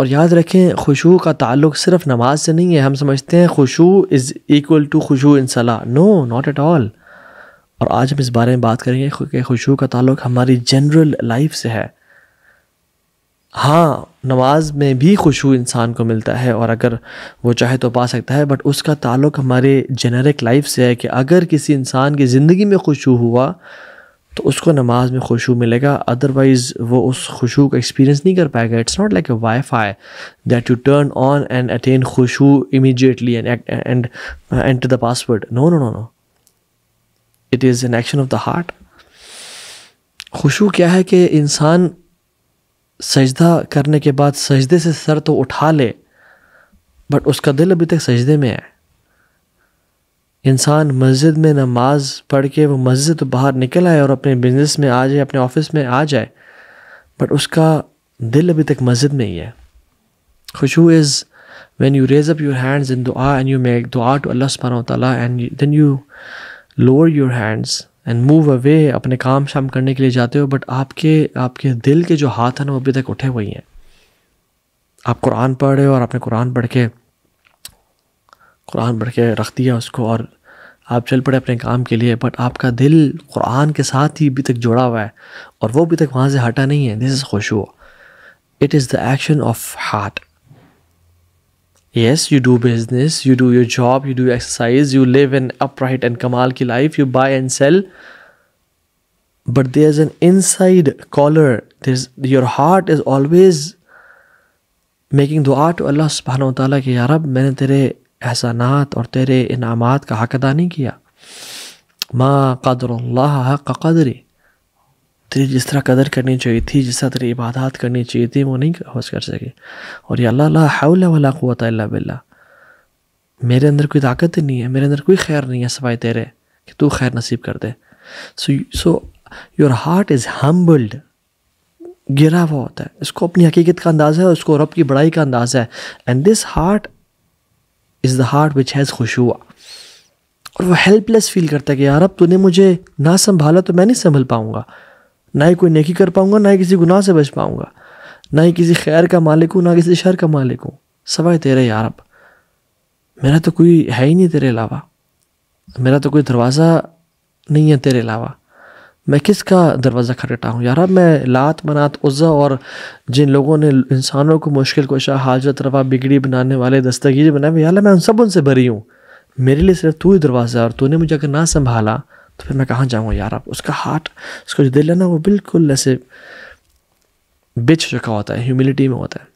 और याद रखें खुशू का ताल्लुक सिर्फ नमाज से नहीं है हम समझते हैं खुशू इज़ इक्वल टू खुशू इन सलाह नो नॉट एट ऑल और आज हम इस बारे में बात करेंगे कि खुशू का ताल्लुक हमारी जनरल लाइफ से है हाँ नमाज में भी खुशू इंसान को मिलता है और अगर वो चाहे तो पा सकता है बट उसका ताल्लुक हमारे जेनरिक लाइफ से है कि अगर किसी इंसान की ज़िंदगी में खुशू हुआ तो उसको नमाज में खुशबू मिलेगा अदरवाइज़ वो उस खुशबू का एक्सपीरियंस नहीं कर पाएगा it's not like a wifi that you turn on and attain खुशू immediately and enter the password no no no no it is an action of the heart खुशू क्या है कि इंसान सजदा करने के बाद सजदे से सर तो उठा ले बट उसका दिल अभी तक सजदे में है इंसान मस्जिद में नमाज पढ़ के वो मस्जिद तो बाहर निकल आए और अपने बिजनेस में आ जाए अपने ऑफिस में आ जाए बट उसका दिल अभी तक मस्जिद में ही है खुशबू is when you raise up your hands in दो and you you dua to Allah subhanahu wa ta'ala and you then your hands and move and move अपने काम शाम करने के लिए जाते हो बट आपके आपके दिल के जो हाथ हैं ना वो अभी तक उठे हुए हैं आप कुरान पढ़ रहे हो और आपने कुरान पढ़ के कुरान पढ़ के रख दिया उसको और आप चल पड़े अपने काम के लिए बट आपका दिल कुरान के साथ ही अभी तक जुड़ा हुआ है और वो अभी तक वहाँ से हटा नहीं है दिस इज़ खुशबू it is the action of heart yes you do business you do your job you do exercise you live in upright and कमाल की life you buy and sell but there is an inside caller there your heart is always making दुआ to Allah सुबहान ताली कि यार मैंने तेरे एहसानात और तेरे इनामात का हक अदा नहीं किया माँ कदर हक कदरी तेरी जिस तरह कदर करनी चाहिए थी जिस तरह तेरी इबादत करनी चाहिए थी वो नहीं हौस कर सके और ये अल्लाह हाउल वाला कुत बिल्ला मेरे अंदर कोई ताकत ही नहीं है मेरे अंदर कोई खैर नहीं है सफाई तेरे कि तू खैर नसीब कर दे so so your heart is humbled गिरा हुआ होता है इसको अपनी हकीकत का अंदाज़ा है उसको रब की बड़ाई का अंदाज़ा है and this heart is the heart which has खुश हुआ और वह हेल्पलेस फील करता है कि यार अब तूने मुझे ना संभाला तो मैं नहीं संभल पाऊँगा ना ही कोई नेकी कर पाऊँगा ना ही किसी गुनाह से बच पाऊँगा ना ही किसी खैर का मालिक हूँ ना किसी शर का मालिक हूँ सवाए तेरे यार अब मेरा तो कोई है ही नहीं तेरे अलावा मेरा तो कोई दरवाज़ा नहीं है तेरे अलावा मैं किसका दरवाज़ा खटखटा हूँ यार मैं लात मनात उज़ा और जिन लोगों ने इंसानों को मुश्किल कोशा हाजत रवा बिगड़ी बनाने वाले दस्तगीर बनाए यार मैं उन सब उनसे भरी हूँ मेरे लिए सिर्फ तू ही दरवाज़ा और तूने मुझे अगर ना संभाला तो फिर मैं कहाँ जाऊँगा यार अब उसका हार्ट उसका जो दिल है ना वो बिल्कुल ऐसे बिछ चुका होता है ह्यूमिलिटी में होता है